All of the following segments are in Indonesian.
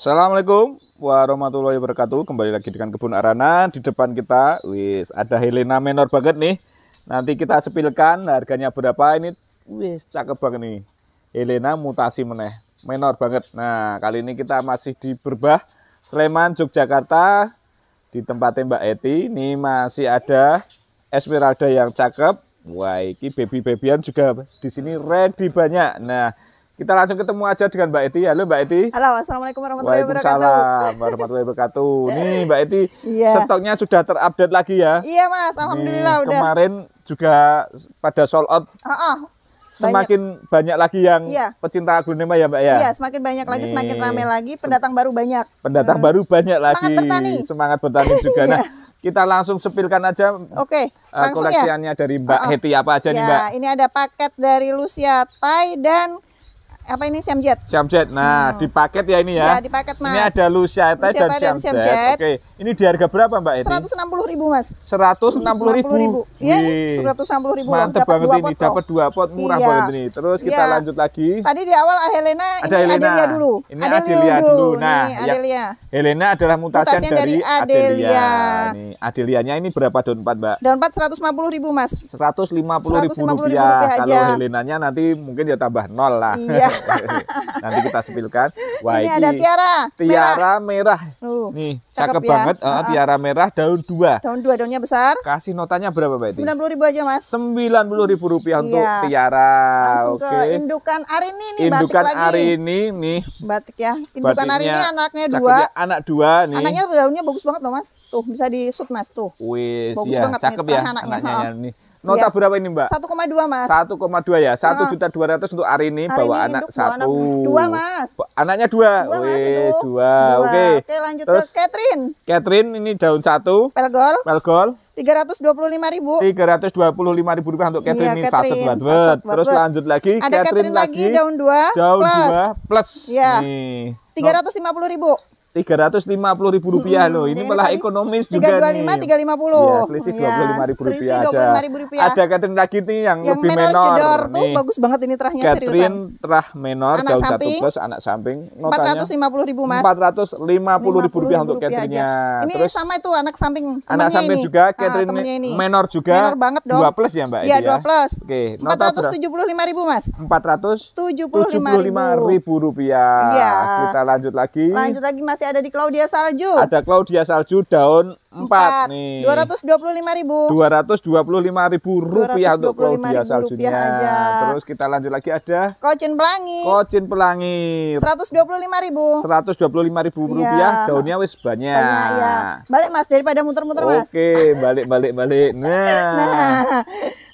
Assalamualaikum warahmatullahi wabarakatuh. Kembali lagi dengan kebun Arana di depan kita. Wis, ada Helena menor banget nih. Nanti kita sepilkan harganya berapa ini. Wis, cakep banget nih. Helena mutasi meneh. Menor banget. Nah, kali ini kita masih di Berbah, Sleman, Yogyakarta. Di tempatnya Mbak Eti. Ini masih ada Esmeralda yang cakep. Wah, ini baby-babyan juga di sini ready banyak. Nah, kita langsung ketemu aja dengan Mbak Eti. Halo Mbak Eti. Halo, Assalamualaikum warahmatullahi wabarakatuh. Waalaikumsalam warahmatullahi wabarakatuh. Nih Mbak Eti, iya. stoknya sudah terupdate lagi ya. Iya Mas, Alhamdulillah Nih, udah. Kemarin juga pada sold out. Uh -uh. Semakin banyak, banyak lagi yang iya. pecinta aglonema ya Mbak ya. Iya, semakin banyak lagi, Nih. semakin ramai lagi, pendatang baru banyak. Pendatang hmm. baru banyak lagi. Semangat Bertani. Semangat bertani juga. nah, iya. kita langsung sepilkan aja eh, Oke, uh, koleksiannya ya? dari Mbak oh, oh. Heti apa aja ya, nih Mbak? Ini ada paket dari Lucia Thai dan apa ini siam jet Nah, hmm. di paket ya ini ya. Ya, di paket, Mas. Ini ada Luciata dan, dan jet jet Oke. Ini di harga berapa, Mbak ini? ribu Mas. seratus enam puluh ribu Iya, seratus enam puluh ribu iya, mantep dapet banget ini, dapat dua pot murah iya. banget ini. Terus kita iya. lanjut lagi. Tadi di awal Helena ada ini Helena. Adelia dulu. Ini Adelia, Adelia dulu. Nah, nih, ya. Adelia. Ya, Helena adalah mutasian, mutasian dari, dari Adelia. Adelia. Nih, Adelianya ini berapa daun empat Mbak? Daun puluh ribu Mas. seratus lima puluh ribu rupiah. Kalau Helenanya nanti mungkin dia ya tambah nol lah. Iya. Nanti kita sepilkan. Wah, ini, ini ada tiara. Tiara merah. merah. Uh, nih, cakep, cakep ya. banget. Uh, uh, tiara merah daun dua. Daun dua, daunnya besar. Kasih notanya berapa, Mbak Sembilan puluh ribu aja, Mas. Sembilan puluh ribu rupiah hmm. untuk iya. tiara. Langsung Oke. ke indukan Arini nih, indukan batik lagi. ini, nih. Batik ya. Indukan Batiknya, ini anaknya dua. Ya, anak dua nih. Anaknya daunnya bagus banget loh, Mas. Tuh, bisa di shoot, Mas. Tuh. Wih, bagus iya, banget cakep nih, ya anaknya. anaknya ya nih Nota ya. berapa ini Mbak? 1,2 Mas. 1,2 ya. 1 juta 200 untuk hari ini hari bawa ini anak satu. Dua Mas. Anaknya dua. Dua Wih, Dua. dua. Oke. Oke lanjut Terus, ke Catherine. Catherine ini daun satu. Pelgol. Pelgol. 325.000. 325.000 325 ribu rupiah untuk iya, Catherine iya, ini Catherine, satu buat Terus lanjut lagi. Ada Catherine, Catherine lagi daun dua. Daun plus. dua plus. Ya. Tiga ratus Tiga ratus lima puluh ribu hmm, rupiah loh. Ini malah ekonomis 325, juga lima Tiga lima puluh. Ya, selisih iya, puluh lima ribu rupiah aja. Ada Catherine lagi nih yang, yang lebih menor. cedor nih. tuh bagus banget ini terahnya Catherine seriusan. Catherine terah menor anak gaul samping, plus anak samping. lima puluh ribu mas. puluh ribu rupiah untuk Catherine-nya. Ini Terus, sama itu anak samping Anak samping ini. juga ah, Catherine ah, ini. menor juga. Menor banget dong. dua plus ya Mbak Iya, dua ya? plus. Oke, empat ratus tujuh puluh lima ribu mas. Empat ratus tujuh puluh lima ribu rupiah. Iya. Kita lanjut lagi. Lanjut lagi mas masih ada di Claudia Salju. Ada Claudia Salju daun empat nih dua ratus dua puluh lima ribu dua ratus dua puluh lima ribu rupiah untuk Claudia saljunya terus kita lanjut lagi ada kocin pelangi kocin pelangi seratus dua puluh lima ribu seratus dua puluh lima ribu iya. rupiah ya. daunnya wis banyak, banyak ya. balik mas daripada muter-muter mas oke balik balik balik nah, nah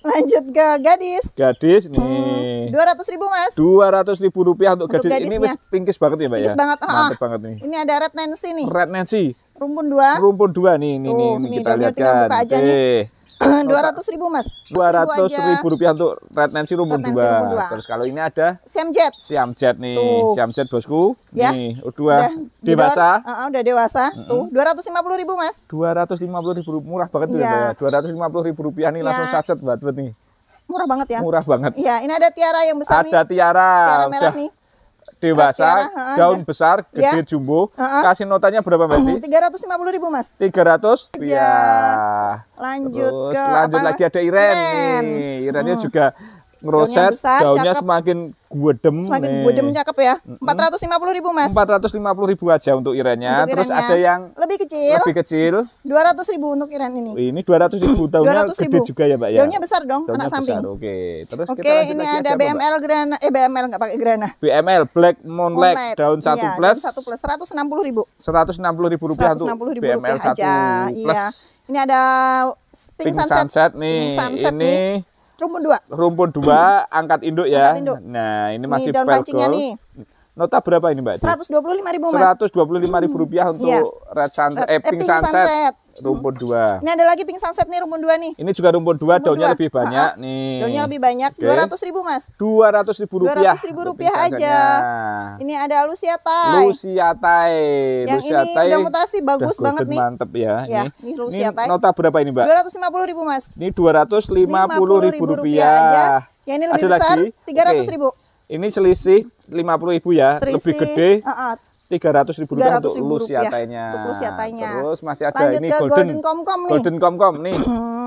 lanjut ke gadis gadis nih hmm, dua ratus ribu mas dua ratus ribu rupiah untuk, untuk gadis gadisnya. ini wis pinkis banget ya mbak pinkis ya banget oh. banget nih ini ada red nancy nih red nancy rumpun dua rumpun dua nih nih nih, nih kita lihat kan eh. dua ratus ribu mas dua ratus ribu rupiah untuk red nancy rumpun dua terus kalau ini ada siam jet, siam jet nih tuh. jet bosku ya. nih dua dewasa uh, udah dewasa mm -hmm. tuh dua ratus lima puluh ribu mas dua ratus lima puluh ribu murah banget tuh iya. ya dua ratus lima puluh ribu rupiah nih ya. langsung sacet buat buat nih murah banget ya murah banget ya ini ada tiara yang besar ada nih. tiara tiara merah udah. nih dewasa, Rakyana, daun ya. besar, iya. gede ya. jumbo. Uh, uh. Kasih notanya berapa Mbak Tiga ratus lima puluh ribu Mas. Tiga ratus? Iya. Lanjut Terus, ke lanjut apa? lagi ada Iren, Iren. nih. Irennya hmm. juga ngeroset, besar, daunnya cakep. semakin guedem. Semakin nih. guedem cakep ya. Empat ratus lima puluh ribu mas. Empat ratus lima puluh ribu aja untuk irennya. Untuk Terus irennya. ada yang lebih kecil. Lebih kecil. Dua ratus ribu untuk iren ini. Ini dua ratus ribu daunnya gede juga ya mbak ya. Daunnya besar dong, daunnya anak besar. samping. Oke. Okay. Terus Oke, okay, ini ada, ada BML apa, grana, eh BML nggak pakai grana. BML Black Moonlight, Moonlight. daun satu iya, plus. Satu plus seratus enam puluh ribu. Seratus enam puluh ribu rupiah untuk BML satu plus. Iya. Ini ada Pink, Pink Sunset, sunset nih. Pink sunset ini nih rumpun dua. Rumpun dua, angkat induk ya. Angkat induk. Nah, ini masih ini daun pancingnya nih. Nota berapa ini Mbak? Seratus dua puluh lima ribu Mas. Seratus dua puluh lima ribu rupiah untuk yeah. red sunset, eh, eh, pink, pink sunset. sunset rumput dua. Ini ada lagi pink sunset nih rumput dua nih. Ini juga rumput dua, rumput daunnya dua. lebih banyak ha -ha. nih. Daunnya lebih banyak. Dua okay. ratus ribu mas. Dua ratus ribu rupiah. Dua ratus ribu rupiah aja. Ini ada lucia tai. Lucia tai. Yang lucia ini tai udah mutasi bagus udah banget nih. Mantep ya. ya ini, ini lucia tai. nota berapa ini mbak? Dua ratus lima puluh ribu mas. Ini dua ratus lima puluh ribu rupiah. Ya ini lebih ada besar tiga ratus ribu. Ini selisih lima puluh ribu ya, lebih gede tiga ratus ribu rupiah untuk ribu rupiah lusiatanya. Terus masih ada Lanjut ini golden, golden komkom nih. Golden nih.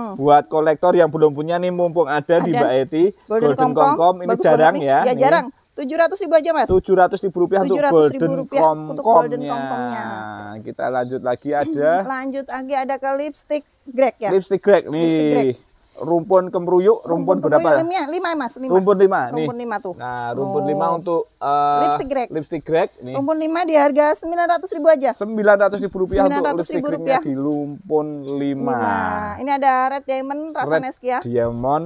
buat kolektor yang belum punya nih mumpung ada, di Mbak Eti. Golden, golden komkom, ini jarang ya. Iya, jarang. Tujuh ratus ribu aja mas. Tujuh ratus ribu rupiah untuk golden rupiah komkomnya. Kita lanjut lagi ada. lanjut lagi ada ke lipstick Greg ya. Lipstick Greg nih rumpun kemruyuk, rumpun, rumpun berapa? Ya? Lima, lima ya, mas. Lima. Rumpun lima. Rumpun nih. lima tuh. Nah, rumpun oh. lima untuk uh, lipstick greg. Lipstick greg. Nih. Rumpun lima di harga sembilan ratus ribu aja. Sembilan ratus ribu rupiah untuk lipstick Gregnya di rumpun lima. nah Ini ada red diamond rasa red Red Diamond.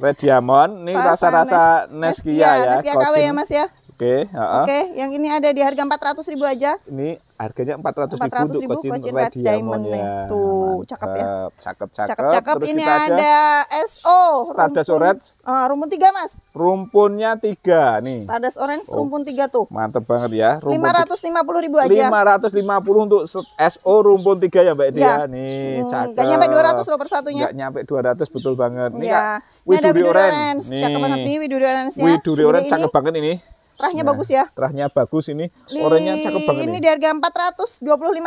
Red diamond. Ini rasa-rasa Nes Neskia ya. Neskia KW ya mas ya. Oke. Okay, uh -uh. Oke. Okay, yang ini ada di harga empat ratus ribu aja. Ini harganya empat ratus ribu, Empat untuk kocin, red, diamond, diamond ya. Tuh, cakep ya. Cakep, cakep. Cakep, cakep. Terus ini ada, ada SO. Stardust Orange. Uh, rumpun tiga mas. Rumpunnya tiga nih. Stardust Orange oh, rumpun tiga tuh. Mantep banget ya. Lima ratus lima puluh ribu aja. Lima lima ratus puluh untuk SO rumpun tiga ya Mbak Edi Ya. ya? Nih, hmm, cakep. Gak nyampe dua ratus loh persatunya. Gak nyampe dua ratus, betul banget. Iya. Ini ya. Widuri, Orange. Orange. Cakep banget nih Widuri orange Widuri Orange cakep banget ini. Terahnya nah, bagus ya. Terahnya bagus ini. Orangnya cakep banget ini. Ini di harga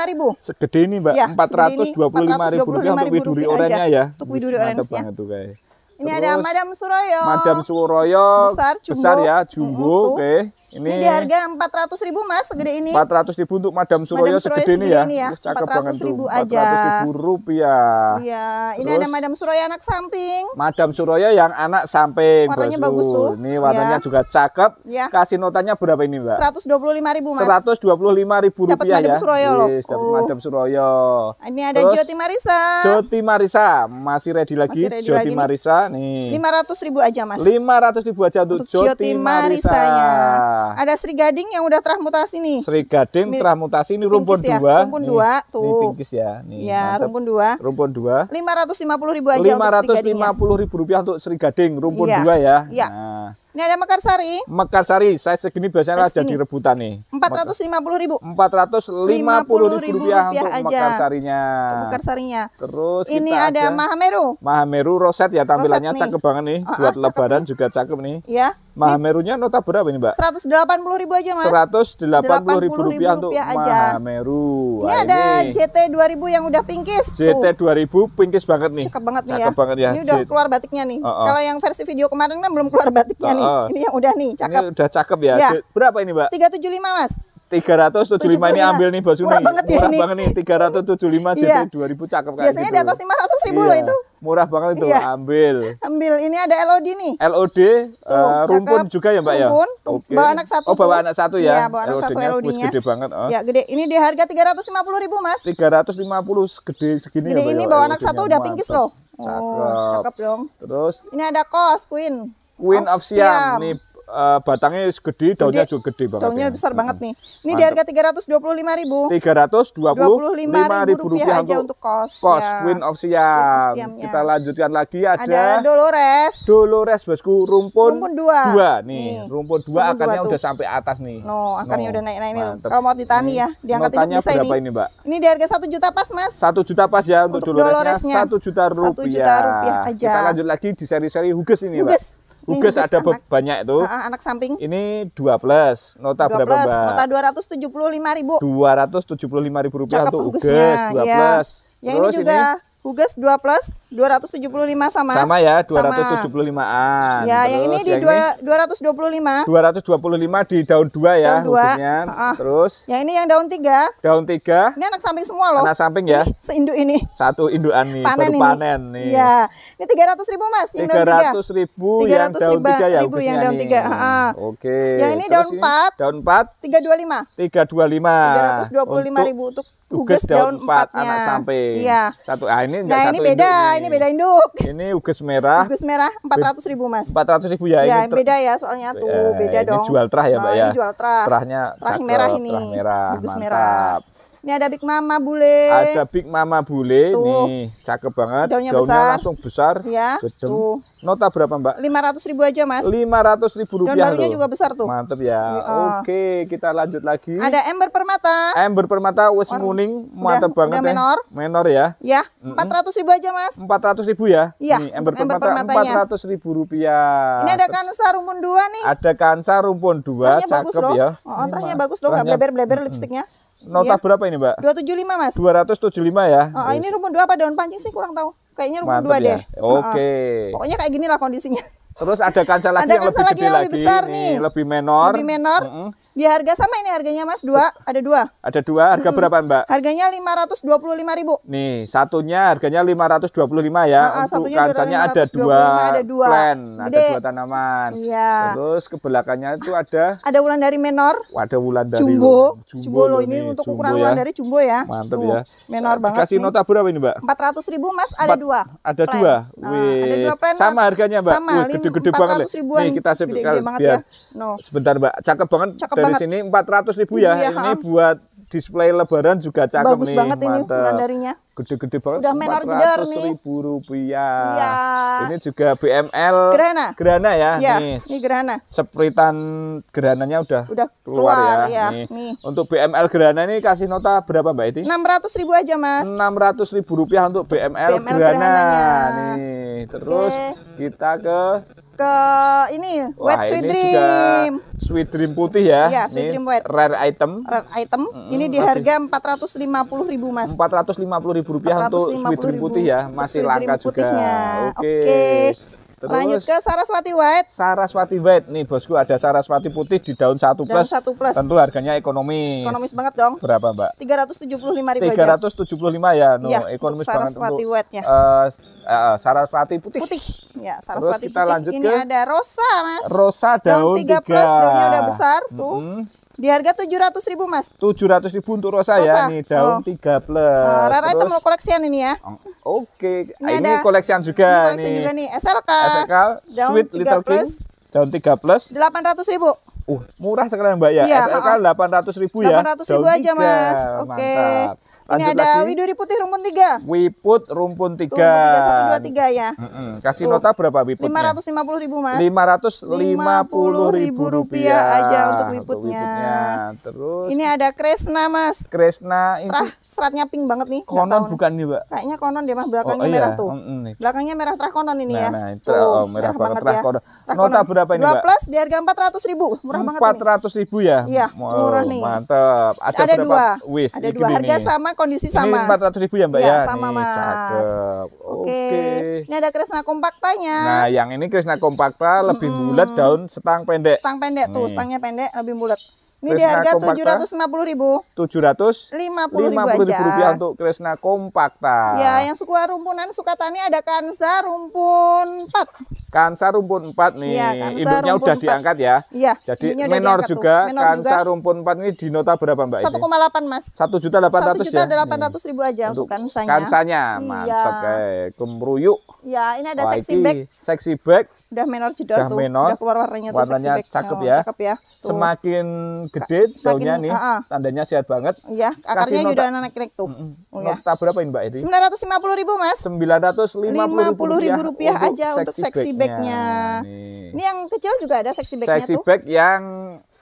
ribu Segede ini, Mbak. Ya, ribu. Ini untuk widuri orangnya ya. Untuk widuri orangnya. banget tuh kayak. Ini Terus, ada Madam Suroyo. Madam Suroyo besar, jumbo. besar ya, jumbo, mm -hmm, oke. Okay. Ini, ini di harga empat ratus ribu mas, segede ini. Empat ratus ribu untuk Madam Suroyo, Madam Suroyo segede, segede ini ya. ya. Empat ya. ratus ribu aja. Empat ratus ribu rupiah. Iya, ini Terus, ada Madam Suroyo anak samping. Madam Suroyo yang anak samping. Warnanya Basu. bagus tuh. Ini warnanya ya. juga cakep. Ya. Kasih notanya berapa ini mbak? Seratus dua puluh lima ribu mas. Seratus dua puluh lima ribu rupiah dapat Madam ya. Suroyo loh. Yes, dapat oh. Madam Suroyo. Ini ada Terus, Joti Marisa. Joti Marisa, masih ready lagi. Masih ready Joti lagi Marisa nih. Lima ratus ribu aja mas. Lima ratus ribu aja untuk, untuk Joti, Joti Marisanya. Ada sri gading yang udah transmutasi nih. Sri Serigading transmutasi ini rumpun tingkis ya, dua. Ya. Rumpun nih, dua tuh. Ini pinkis ya. Nih, ya mantep. rumpun dua. Rumpun dua. Lima ratus lima puluh ribu aja. Ya. Lima ratus lima puluh ribu rupiah untuk Gading rumpun ya. dua ya. Iya. Nah. Ini ada mekarsari. Mekarsari, saya segini biasanya saya segini. jadi rebutan nih. Empat ratus lima puluh ribu. Empat ratus lima puluh ribu rupiah, rupiah untuk aja. mekarsarinya. Untuk mekarsarinya. Terus ini ada aja. Mahameru. Mahameru roset ya tampilannya roset cakep banget nih. Oh, Buat lebaran nih. juga cakep nih. Iya. Mahamerunya nota berapa ini, Mbak? 180 ribu aja, Mas. 180 ribu rupiah, rupiah untuk aja. Mahameru. Ini Wah, ada ini. JT 2000 yang udah pinkis. JT 2000 ribu pinkis banget nih. Cakep banget nih ya. cakep ya. banget ya. Ini udah keluar batiknya nih. Oh, oh. Kalau yang versi video kemarin kan belum keluar batiknya oh, oh. nih. Ini yang udah nih, cakep. Ini udah cakep ya. ya. Berapa ini, Mbak? 375, Mas. Tiga ratus 375 ini ambil nih bos Murah banget ya Murah banget nih 375 jadi iya. ribu, cakep kan. Biasanya gitu. di atas 500 ribu iya. loh itu. Murah banget itu iya. ambil. Ambil ini ada LOD nih. LOD Tuh, uh, rumpun cakep. juga ya Mbak ya. Rumpun. Bawa anak satu. Oh bawa anak satu ya. Iya, bawa anak LOD satu LOD-nya. Gede banget. Oh. Ya gede. Ini di harga tiga ratus lima 350 ribu Mas. 350 gede segini Gede ya, ini ya? bawa oh, anak satu udah pingkis loh. Oh, cakep. Oh, cakep dong. Terus ini ada kos Queen. Queen of, of Siam. Nih uh, batangnya segede, daunnya juga gede banget. Daunnya ya. besar hmm. banget nih. Ini Mantap. di harga tiga ratus dua puluh lima ribu. Tiga ratus dua puluh lima ribu rupiah, rupiah aja untuk kos. Kos ya. win of Siam. Ya. Kita lanjutkan lagi ada. Ada Dolores. Dolores bosku rumpun. Rumpun dua. Dua nih. nih. Rumpun dua rumpun akarnya dua udah sampai atas nih. No, akarnya no. udah naik-naik nih. Kalau mau ditani ini. ya, diangkat Notanya bisa berapa ini. ini mbak? Ini di harga satu juta pas mas. Satu juta pas ya untuk, untuk Doloresnya. Satu juta rupiah. Satu juta rupiah aja. Kita lanjut lagi di seri-seri Huges ini mbak. Uges ada anak, banyak itu. Uh, anak samping. Ini 2 plus. Nota 2 berapa, plus, Mbak? Nota 275 ribu. 275 ribu rupiah Cakep untuk Uges, 2 ya. plus. Yang Terus ini juga ini Huges 2 plus 275 sama. Sama ya, 275-an. Ya, Terus yang ini di yang ini 225. 225 di daun 2 ya daun Uh -uh. Terus yang ini yang daun 3. Daun 3. Ini anak samping semua loh. Anak samping ya. Ini, seinduk ini. Satu induan nih, panen baru ini. panen nih. Iya. Ini 300 ribu Mas, yang 300 daun 3. ribu yang daun ribu, 3 ya ribu yang daun 3. Uh -huh. Oke. Okay. Yang ini Terus daun 4. Ini, daun 4. 325. 325. 325 untuk, untuk uges, daun, empat anak sampai. Iya. Satu. Ah ini Nah, satu ini beda, ini. ini beda induk. Ini uges merah. Uges merah empat ratus ribu Mas. empat ratus ribu ya, ya ini. beda ya soalnya tuh, ya, beda ini dong. Ini jual terah ya, Mbak nah, ya. Ini jual terah. Terahnya terah merah ini. Terah merah. Uges mantap. merah. Ini ada Big Mama bule. Ada Big Mama bule tuh. nih, cakep banget. Daunnya, Daunnya besar. langsung besar. Ya, tuh. Nota berapa, Mbak? 500 ribu aja, Mas. 500 ribu rupiah. Daun barunya juga besar tuh. Mantep ya. Uh. Oke, kita lanjut lagi. Ada Ember Permata. Ember Permata wes kuning, mantep udah, banget udah ya. menor. ya. Menor. ya. Ya, 400 ribu aja, Mas. 400 ribu ya. Iya. Ember, Ember Permata empat 400 ribu rupiah. Ini ada Kansa Rumpun Dua nih. Ada Kansa Rumpun 2, terangnya cakep bagus loh. ya. Oh, oh terahnya bagus loh, enggak bleber-bleber lipstiknya. Nota ya. berapa ini, Mbak? 275, Mas. 275 ya. Oh, oh yes. ini rumpun dua apa daun pancing sih kurang tahu. Kayaknya rumpun Mantap dua ya? deh. Oke. Okay. Uh, oh. pokoknya kayak gini lah kondisinya. Terus ada kansel lagi ada yang lebih lagi yang lebih besar lagi, nih, lebih menor. Lebih menor. Mm -hmm. Di harga sama ini harganya Mas, dua, oh. ada dua. Ada dua, harga hmm. berapa Mbak? Harganya lima lima ratus dua puluh ribu Nih, satunya harganya lima ratus dua puluh lima ya. Nah, Untuk kancanya ada dua, ada dua plant, ada dua tanaman. Iya. Terus kebelakangnya itu ada ada ulan dari menor. Ada ulan dari jumbo. Jumbo, jumbo loh ini untuk jumbo ukuran ya. ulan dari jumbo ya. Mantap Tuh, ya. Menor banget. Kasih nota berapa ini Mbak? 400.000 Mas, ada dua. Ada dua. Nah, ada dua plan. Sama harganya Mbak. Sama, gede-gede banget. Nih, kita sebentar Ya. No. Sebentar Mbak, cakep banget cakep banget. sini 400 ribu ya. Iya, ini buat display lebaran juga cakep Bagus nih. Bagus banget ini darinya. Gede-gede banget. Udah main order nih. ribu rupiah. Iya. Ini juga BML. Gerhana. Gerhana ya. Iya, nih. Ini gerhana. Sepritan gerhananya udah, udah keluar, ya. keluar ya. ya. Nih. nih. Untuk BML gerhana ini kasih nota berapa Mbak Iti? 600 ribu aja Mas. 600 ribu rupiah untuk BML, BML gerhana. Nih. Terus Oke. kita ke ke ini Wah, wet sweet dream. Sweet dream putih ya. ya sweet ini dream wet. Rare item. Rare item. Mm -hmm, ini di harga empat ratus lima puluh ribu Mas. empat ratus lima puluh ribu rupiah untuk sweet dream putih ya. Masih langka juga. Oke. Okay. Okay. Terus, Lanjut ke Saraswati White. Saraswati White nih bosku ada Saraswati putih di daun satu plus. Daun satu plus. Tentu harganya ekonomis. Ekonomis banget dong. Berapa mbak? Tiga ratus tujuh puluh lima ribu. Tiga ratus tujuh puluh lima ya, no. Ya, ekonomis untuk Saraswati banget White-nya. Uh, uh, Saraswati putih. Putih. Ya Saraswati Terus kita putih. lanjut Ini ke. Ini ada Rosa mas. Rosa daun, tiga plus. Daunnya udah besar tuh. Mm -hmm di harga tujuh ratus ribu mas. Tujuh ratus ribu untuk rosa, rosa. ya, ini daun oh. tiga plus. Uh, ah, Rara itu mau koleksian ini ya. Oh, oke, okay. ini, ini ada, koleksian juga. Ini koleksian nih. juga nih, SLK. SLK, daun Sweet 3 Little plus. King, daun tiga plus. Delapan ratus ribu. Uh, murah sekali mbak ya. Iya, SLK uh-uh. delapan ratus ribu ya. Delapan ratus ribu aja mas. Oke. Okay ini ada lagi. Widuri Putih rumpun 3. Wiput rumpun 3. Rumpun 3 1 2 3 ya. Mm -hmm. Kasih Tuh. nota berapa wiputnya? 550 ribu Mas. 550 ribu rupiah aja untuk wiputnya. Untuk wiputnya. Terus Ini ada Kresna Mas. Kresna ini Trah, seratnya pink banget nih. Konon bukan nih, Mbak? Kayaknya konon dia Mas belakangnya oh, iya. merah tuh. Mm -hmm. Belakangnya merah trah konon ini nah, ya. Nah, itu oh, merah, merah banget trah ya. konon. Ya. Trah nota konon. berapa ini, Mbak? 2 plus di harga 400 ribu. Murah 400 banget ini. 400 ribu ya? Iya, murah nih. Mantap. Ada, ada berapa? dua. Wis, ada dua. Harga sama kondisi sama. Ini 400 ribu ya Mbak ya? ya? sama nih, Mas. Cakep. Oke. Okay. Ini ada Kresna kompaktanya. Nah yang ini Kresna kompakta lebih mm -hmm. bulat daun setang pendek. Setang pendek nih. tuh, setangnya pendek lebih bulat. Ini di harga tujuh ratus lima puluh ribu. Tujuh ratus lima puluh ribu aja. rupiah untuk Kresna kompakta. Ya, yang suka rumpunan Sukatani ada Kansa rumpun empat. Kansa rumpun 4 nih. Iya, induknya udah 4. diangkat ya. Iya. Jadi menor juga menor kansa juga. rumpun 4 ini di nota berapa Mbak 1, ini? 1,8 Mas. 1 juta 800 1 ya? juta ya. ratus ribu aja hmm. untuk kansanya. Kansanya. Mantap iya. Eh, kemruyuk. Iya, ini ada Wah, sexy bag. Sexy bag. Udah menor jedor udah tuh. Menor. Udah keluar warnanya tuh warnanya sexy bag. cakep oh, ya. Cakep ya. Tuh. Semakin gede daunnya nih. Uh, uh. Tandanya sehat banget. Iya, akarnya juga naik-naik tuh. Mm -mm. Nota iya. berapa ini Mbak Edi? 950 ribu Mas. 950 ribu rupiah, rupiah aja untuk sexy bag bagnya. Ini ya, ini yang kecil juga ada seksi bagnya tuh. Seksi bag yang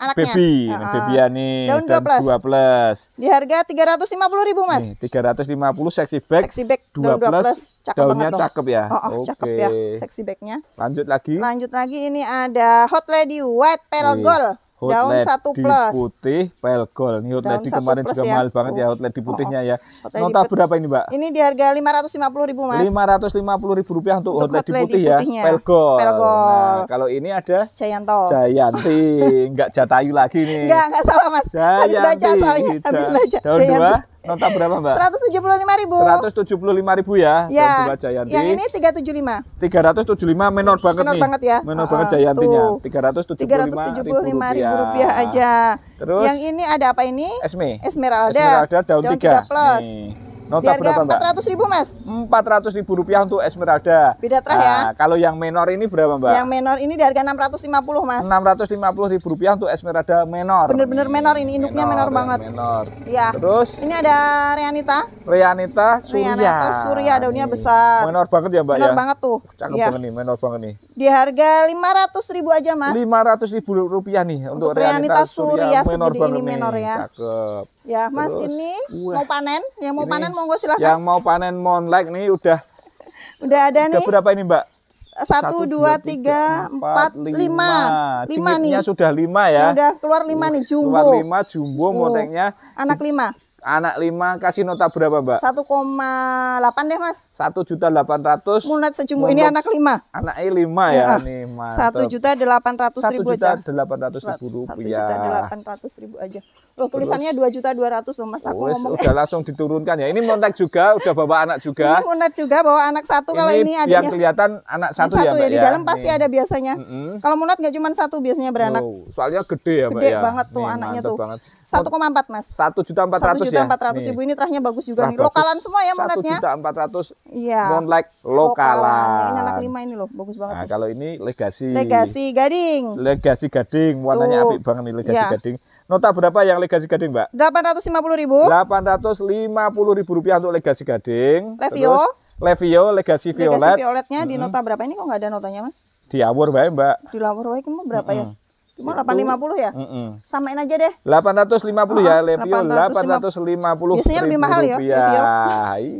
Anaknya. baby, uh -huh. Ah, baby ani ah. daun dan 2 plus. 2 plus. Di harga 350 ribu Mas. Nih, 350 seksi bag. Seksi bag 2 plus, Cakep daunnya banget cakep ya. Oh, oh Oke. okay. cakep ya seksi bagnya. Lanjut lagi. Lanjut lagi ini ada Hot Lady White Pearl Gold. Hot daun LED satu di plus. putih pelgol. Ini hot daun kemarin juga ya. mahal banget ya hot LED di oh, putihnya oh, ya. Hot LED Nota berapa ini, Mbak? Ini di harga ribu Mas. 550.000 rupiah untuk, untuk hot LED, LED di putih ya, putihnya. pelgol. pelgol. Nah, kalau ini ada Jayanto. Jayanti, enggak jatayu lagi nih. Enggak, enggak salah, Mas. Jayanti. Habis baca soalnya, habis baca. Daun Jayanti. dua nota berapa mbak? 175 ribu 175 ribu ya ya dua Jayanti. yang ini 375 375 menor banget menor nih banget ya menor uh, banget Jayantinya tuh. 375, 375 ribu rupiah. ribu rupiah aja terus yang ini ada apa ini? Esme Esmeralda Esmeralda daun, daun 3, 3 plus nih. Nota di harga berapa, 400 ribu mas 400 ribu rupiah untuk Esmeralda beda terah nah, ya kalau yang menor ini berapa mbak yang menor ini di harga 650 mas 650 ribu rupiah untuk Esmeralda menor bener-bener menor ini induknya menor, menor banget menor Ya. terus ini ada Reanita Reanita Surya Reanita Surya daunnya besar menor banget ya mbak menor ya? banget tuh cakep ya. banget nih menor banget nih di harga lima ratus ribu aja mas. Lima ratus ribu rupiah nih untuk, untuk realitas surya menor segede ini menor ya. Cakep. Ya mas Terus, ini Uwe. mau panen, yang mau ini, panen monggo silahkan. Yang mau panen mohon like nih udah. udah ada udah nih. berapa ini mbak? satu dua tiga empat lima lima nih sudah lima ya, ya udah keluar lima nih jumbo keluar lima jumbo uh, moteknya anak lima Anak lima kasih nota berapa, Mbak? Satu koma delapan deh, Mas. Satu juta delapan ratus. Munat sejumlah ini anak lima. Anak 5 ya, ya. nih, mas. Satu juta 800 ribu aja. 1 juta 800 ribu rupiah. 1 juta 800 ribu aja. Loh, tulisannya dua juta 200 loh, Mas. Aku ngomong. Udah langsung diturunkan ya. Ini montek juga, udah bawa anak juga. Ini munat juga bawa anak satu kalau ini adanya. Yang kelihatan anak satu ya, satu ya, Di ya? dalam pasti ada biasanya. Kalau munat nggak cuma satu biasanya beranak. soalnya gede ya, Mbak gede ya? banget tuh anaknya tuh. Satu koma empat Mas. Satu juta empat ratus juta empat ratus ribu ini terahnya bagus juga nih. Lokalan semua ya monetnya. Satu juta empat ratus. Iya. Monlek lokalan. lokalan. Ini anak lima ini loh, bagus banget. Nah, kalau ini legasi. Legasi gading. Legasi gading, warnanya Tuh. apik banget nih legasi ya. gading. Nota berapa yang legasi gading, Mbak? Delapan ratus lima puluh ribu. Delapan ratus lima puluh ribu rupiah untuk legasi gading. Levio. Terus, Levio legasi violet. Legacy violetnya hmm. di nota berapa ini kok nggak ada notanya, Mas? Di awur baik, Mbak. Di awur baik berapa hmm. ya? Cuma 850 ya? Mm -mm. Samain aja deh. 850 oh, ya, Levio. 850. Biasanya lebih mahal ya, Levio.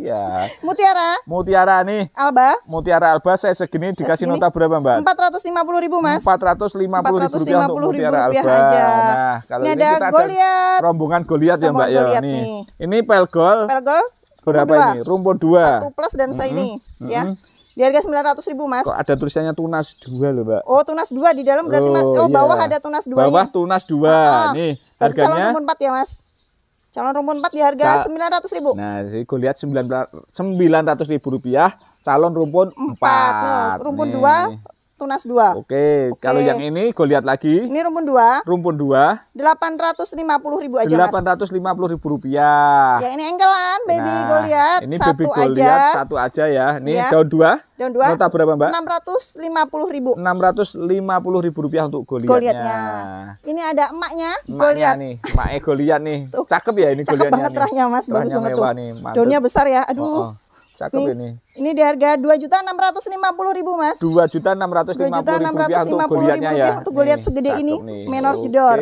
iya. Mutiara. Mutiara nih. Alba. Mutiara Alba saya segini saya dikasih segini. nota berapa, Mbak? 450 ribu, Mas. 450, 450 ribu rupiah untuk Mutiara rupiah Alba. Aja. Nah, kalau ini, ini ada kita Goliat. ada rombongan Goliat ya, Mbak ya. Nih. nih. Ini pelgol. Pelgol. Berapa ini? Rumput dua. Satu plus dan mm -hmm. saya ini, mm -hmm. ya. Di harga 900 ribu mas. Kok ada tulisannya tunas 2 loh mbak. Oh tunas 2 di dalam berarti oh, mas. Oh iya. bawah ada tunas 2 Bawah ah, ah. nih. tunas 2. Oh, oh. Nih harganya. Calon rumpun 4 ya mas. Calon rumpun 4 di harga sembilan ribu. Nah sih gue lihat sembilan ribu rupiah. Calon rumpun 4. 4. Nih, rumpun nih. 2 tunas dua. Oke, Oke. kalau yang ini gue lihat lagi. Ini rumpun dua. Rumpun dua. Delapan ratus lima puluh ribu aja. Delapan ratus lima puluh ribu rupiah. Ya ini engkelan, baby nah, gue lihat. Ini satu baby gue lihat satu aja ya. Ini ya. daun dua. Daun dua. Nota berapa mbak? Enam ratus lima puluh ribu. Enam ratus lima puluh ribu rupiah untuk gue lihatnya. Ini ada emaknya. Emaknya nih, emaknya gue lihat nih. Tuh. Cakep ya ini gue lihatnya. Cakep banget terahnya mas, bagus banget tuh. Daunnya besar ya, aduh. Oh, oh. Cakep ini. Ini di harga dua juta enam ratus lima puluh ribu mas. Dua juta enam ratus lima puluh ribu rupiah untuk goliatnya ya. Untuk goliat segede ini, nih. menor okay. jedor.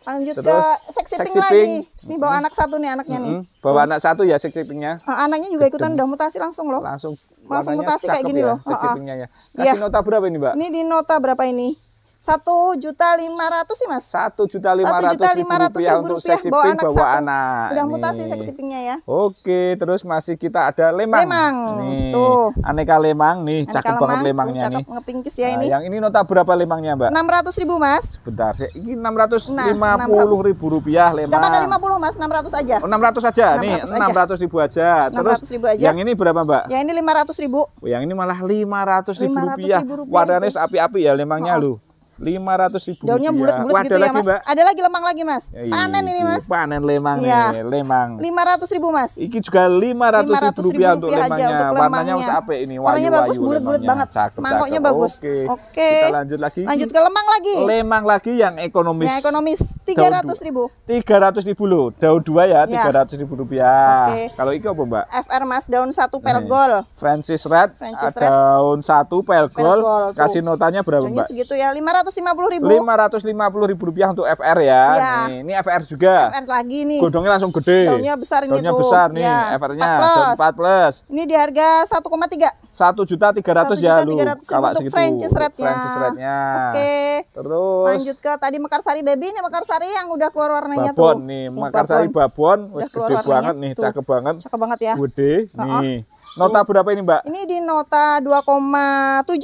Lanjut Terus, ke seksi pink lagi. Ini bawa anak satu nih anaknya mm -hmm. nih. Bawa anak satu ya seksi pinknya. Ah, anaknya juga ikutan udah mutasi langsung loh. Langsung langsung mutasi kayak gini ya, loh. Seksi ah, ah. ya. Kasih ya. nota berapa ini mbak? Ini di nota berapa ini? satu juta lima ratus sih mas satu juta lima ratus rupiah untuk seksi bawa anak, bawa satu. anak. udah nih. mutasi seksi pinknya ya oke terus masih kita ada lemang lemang nih. tuh aneka lemang nih aneka cakep lemang. banget lemangnya tuh, cakep nih ngepingkis ya nah, ini yang ini nota berapa lemangnya mbak enam ratus ribu mas sebentar sih ini enam ratus lima puluh ribu rupiah lemang nggak pakai lima puluh mas enam ratus aja oh, enam oh, ratus aja 600 nih enam ratus ribu aja terus ribu aja. yang ini berapa mbak yang ini lima ratus ribu oh, yang ini malah lima ratus ribu rupiah, warnanya api-api ya lemangnya lu lima ratus ribu daunnya bulat-bulat gitu ya mas mbak. ada lagi lemang lagi mas ya iya, panen ini mas panen lemang ya. lemang lima ratus ribu mas iki juga lima ratus ribu rupiah untuk lemangnya aja, untuk warnanya untuk apa ini warnanya bagus bulat-bulat banget cakep, mangkoknya cakep. bagus oke. oke kita lanjut lagi lanjut ke lemang lagi lemang lagi yang ekonomis yang ekonomis tiga ratus ribu tiga ratus ribu loh daun dua ya iya. tiga ratus ribu rupiah oke. kalau ini apa mbak FR mas daun satu eh, pergol Francis Red Francis red ah, daun satu pelgol kasih notanya berapa mbak segitu ya lima ratus 550 550.000. 550.000 rupiah untuk FR ya. ya. Nih, ini FR juga. FR lagi nih. Godongnya langsung gede. Daunnya besar ini Daunnya besar nih ya. FR-nya 4 plus. 4 plus. Ini di harga 1,3. 1 juta 300 ya lu. Kalau segitu. Franchise rate-nya. Ya. rate-nya. Oke. Terus lanjut ke tadi Mekarsari Baby ini Mekarsari yang udah keluar warnanya babon tuh. Babon Nih, Mekarsari babon, babon. keluar gede warnanya. banget nih, cakep banget. Cakep banget ya. Gede nih. Uh -uh. Nota berapa ini Mbak? Ini di nota 2,7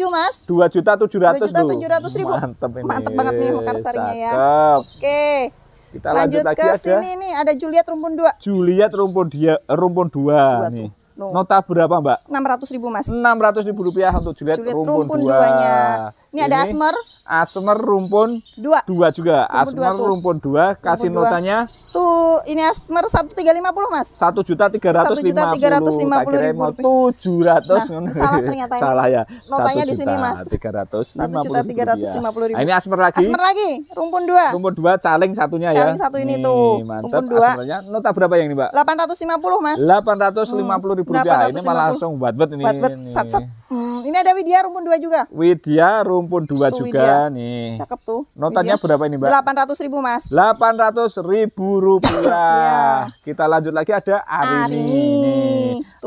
Mas. 2 2.700.000. Mantap ini. Mantap banget nih mekarsarinya ya. Oke. Kita lanjut, lanjut lagi ke sini ada. nih ada Juliet rumpun 2. Juliet rumpun dia rumpun 2 nih. No. Nota berapa Mbak? 600.000, Mas. 600.000 rupiah untuk Juliet, Juliet rumpun, 2. 2 nya ini, ada asmer. Asmer rumpun dua. Dua juga. Rumpun asmer dua rumpun dua. Kasih rumpun notanya. Tuh ini asmer satu tiga lima puluh mas. Satu juta tiga ratus lima puluh. Tujuh ratus. Salah ternyata. Salah ya. Notanya di sini mas. Tiga ratus. Satu juta tiga ratus lima puluh ribu. Ini asmer lagi. Asmer lagi. Rumpun dua. Rumpun dua caling satunya ya. caling ya. satu ini nih, tuh. Mantap. Rumpun dua. Asmernya. Nota berapa yang ini mbak? Delapan ratus lima puluh mas. Delapan ratus lima puluh ribu hmm, rupiah. Ini malah langsung buat buat ini. Buat buat sat sat. Hmm, ini ada Widya rumpun dua juga. Widya rumpun dua juga Widya. nih. Cakep tuh. Notanya Widya. berapa ini Mbak? Delapan ratus ribu Mas. Delapan ratus ribu rupiah. yeah. Kita lanjut lagi ada Arini.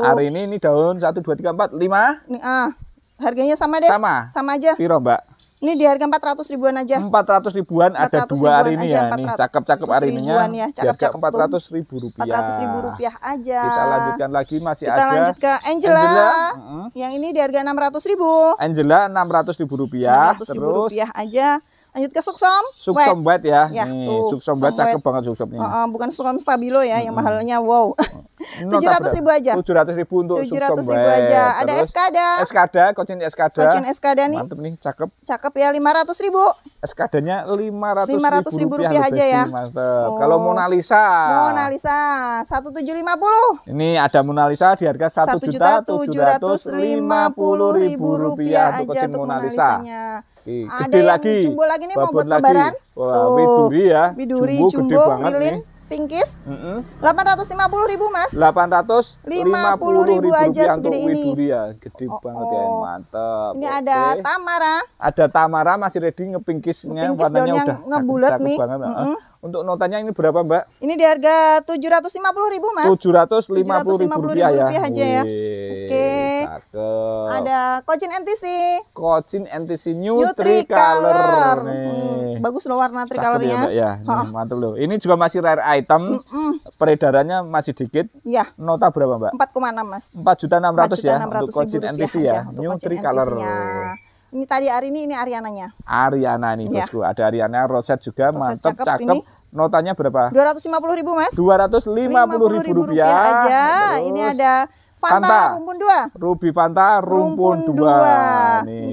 Arini. Arini ini daun satu dua tiga empat lima. Nih, ah, harganya sama deh. Sama. Sama aja. Piro Mbak? Ini di harga 400 ribuan aja. 400 ribuan 400 ada dua ya, hari ini ya. Ini ya, cakep-cakep hari ininya. Ya, cakep -cakep 400 ribu rupiah. 400 ribu rupiah aja. Kita lanjutkan lagi masih Kita ada. Kita lanjut ke Angela. Angela. Mm -hmm. Yang ini di harga 600 ribu. Angela 600 ribu rupiah. 600 ribu Terus. rupiah aja. Lanjut ke Suksom. Suksom White ya. ya nih, tuh, Suksom White cakep banget Suksom Uh, uh, bukan Suksom Stabilo ya, mm -hmm. yang mahalnya wow. tujuh ratus ribu aja tujuh ratus ribu untuk tujuh ratus ribu aja ada eskada eskada kocin eskada kocin eskada nih mantep nih cakep cakep ya lima ratus ribu eskadanya lima ratus ribu, ribu rupiah, aja ya mantep oh. kalau Mona Lisa Mona Lisa satu tujuh lima puluh ini ada Mona Lisa di harga satu juta tujuh ratus lima puluh ribu rupiah aja untuk Mona Lisa Oke, ada yang lagi. jumbo lagi nih mau buat lebaran Wah, oh, biduri ya. Biduri, jumbo, jumbo gede banget nih. Delapan Mm -hmm. 850 ribu mas. 850 ribu, ribu aja segede ini. Widuria. Ya. Gede oh, banget oh. ya, mantep. Ini okay. ada Tamara. Ada Tamara masih ready ngepingkisnya. Pinkis warnanya udah ngebulat nih. Banget. Mm -hmm. Untuk notanya ini berapa, Mbak? Ini di harga 750.000, Mas. 750.000 750 rupiah ya. aja ya. Oke. Okay. Ada Cochin NTC. Cochin NTC New Tricolor. Hmm, bagus loh warna tricolornya. Ya, ya. Ini ya. hmm, mantap loh. Ini juga masih rare item. Mm -mm. Peredarannya masih dikit. Ya. Nota berapa, Mbak? 4,6, Mas. Empat juta ratus ya untuk Cochin NTC ya. New Tricolor. Ini tadi Arini, ini Ariananya. Ariana nih ya. bosku. Ada Ariana, Roset juga Roset mantep, cakep. cakep. Ini notanya berapa? puluh ribu mas. Dua ratus lima puluh ribu rupiah, rupiah aja. Terus. Ini ada Fanta, Fanta rumpun 2. Ruby Fanta rumpun, dua.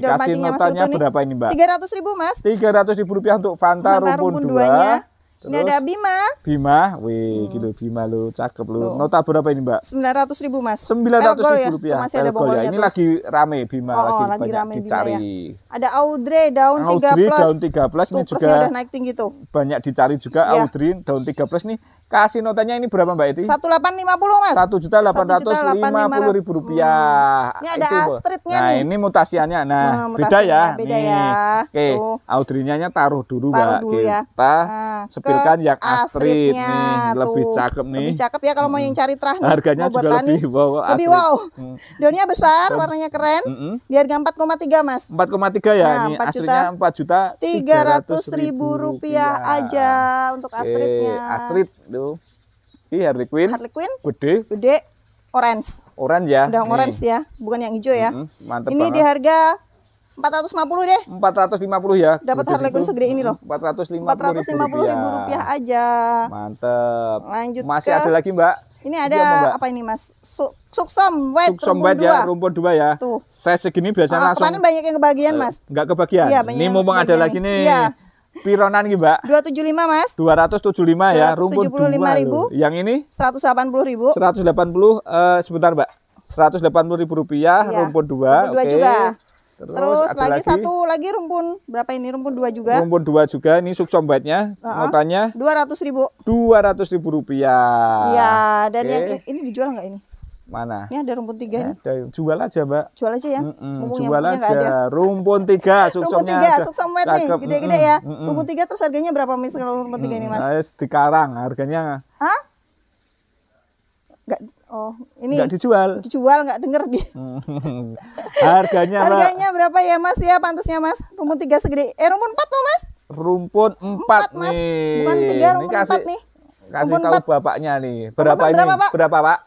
2. kasih notanya berapa ini Mbak? Tiga ratus ribu mas. Tiga ratus ribu rupiah untuk Fanta, Fanta rumpun, dua. Terus, ini ada Bima. Bima, wih hmm. gitu Bima lu, cakep lu. Nota berapa ini Mbak? Sembilan ratus ribu mas. Sembilan ratus ribu ya? rupiah. masih ada ya. Ini lagi rame Bima oh, lagi, lagi rame dicari. Bima ya. Ada Audrey daun tiga plus. Audrey daun tiga plus ini juga. udah naik tinggi tuh. Banyak dicari juga ya. Audrey daun tiga plus nih Kasih notanya ini berapa Mbak Eti? 1850 Mas. 1 juta 850 ribu rupiah. Hmm. Ini ada Itu, astridnya nah, nih. ini mutasiannya. Nah, nah beda ya. Beda nih. ya. Oke, audrinyanya taruh dulu taruh Mbak. Dulu ya. Kita nah, sepirkan yang astrid nih. Tuh. Lebih cakep nih. Lebih cakep ya kalau hmm. mau yang cari terah nih. Harganya mau juga lebih wow. Astrid. Lebih wow. Mm. Daunnya besar, warnanya keren. Hmm. Di harga 4,3 Mas. 4,3 ya nah, ini. 4 astridnya 4 juta 300 ribu rupiah aja untuk astridnya. Astrid itu ini Harley Quinn Harley Quinn gede gede orange orange ya udah orange hmm. ya bukan yang hijau ya mm -hmm. mantep ini di harga 450 deh 450 ya dapat Harley Quinn segede ini loh 450 hmm, 450 ribu rupiah, rupiah aja mantep lanjut masih ke... ada lagi mbak ini ada apa, apa ini mas Su suksom white suksom white ya rumput dua ya tuh saya segini biasanya ah, langsung kemarin banyak yang kebagian eh, mas enggak kebagian iya, ini mumpung ada lagi nih iya Pironan nih mbak? 275 mas 275 ya 275 ribu loh. Yang ini? 180 ribu 180 uh, eh, sebentar mbak 180 ribu rupiah iya. rumpun 2 Rumpun 2 okay. juga Terus, Terus lagi, lagi satu lagi rumpun berapa ini rumpun 2 juga? Rumpun 2 juga ini subsombatnya uh -uh. notanya 200 ribu. 200 ribu rupiah. Iya dan okay. yang ini dijual nggak ini? Mana? Ini ada rumpun tiga ini. Ada. Jual aja, Mbak. Jual aja ya. Mm -mm. Jual aja. Ada. Rumpun tiga, rumpun tiga, suksom nih, gede-gede mm -mm. ya. Mm -mm. Rumpun tiga terus harganya berapa Miss? kalau rumpun tiga mm -mm. ini, Mas? Nah, di karang harganya. Hah? Gak, Oh, ini nggak dijual. Dijual nggak denger di. harganya Harganya Mbak. berapa ya, Mas ya? Pantasnya, Mas. Rumpun tiga segede. Eh, rumpun empat tuh, Mas. Rumpun empat, empat nih. Mas. Bukan tiga, rumpun kasih, empat nih. Kasih rumpun tahu bapaknya nih. Berapa ini? Berapa, Pak? Berapa, Pak?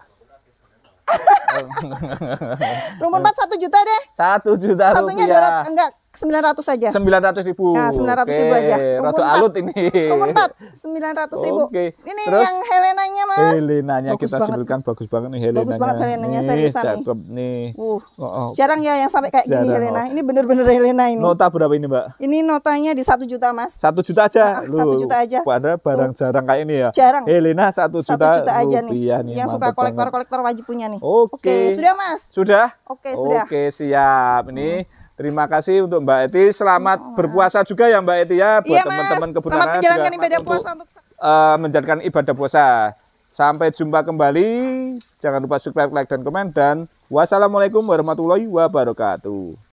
Rumput empat satu juta deh. Satu juta Satunya dua ratus enggak Sembilan 900 saja. ratus ribu. Nah, sembilan ratus ribu aja. Ratu 4. alut ini. empat 4, ratus ribu. Oke. Ini Terus, yang Helenanya, Mas. Helenanya bagus kita banget. sebutkan bagus banget nih Helenanya. Bagus banget Helenanya nih, cakep nih. Uh, oh, oh. Jarang ya yang sampai kayak Jarang, gini Helena. Ini bener-bener Helena ini. Nota berapa ini, Mbak? Ini notanya di satu juta, Mas. Satu juta aja. Nah, juta aja. Pada barang jarang kayak ini ya. Jarang. Helena satu juta, juta aja rupiah nih. nih. Yang suka kolektor-kolektor wajib punya nih. Oke. Oke, sudah, Mas? Sudah. Oke, sudah. Oke, siap. Ini hmm Terima kasih untuk Mbak Eti. Selamat berpuasa juga ya Mbak Eti ya iya, buat iya, teman-teman kebutuhan. Selamat menjalankan ibadah untuk, puasa untuk uh, menjalankan ibadah puasa. Sampai jumpa kembali. Jangan lupa subscribe, like dan komen dan wassalamualaikum warahmatullahi wabarakatuh.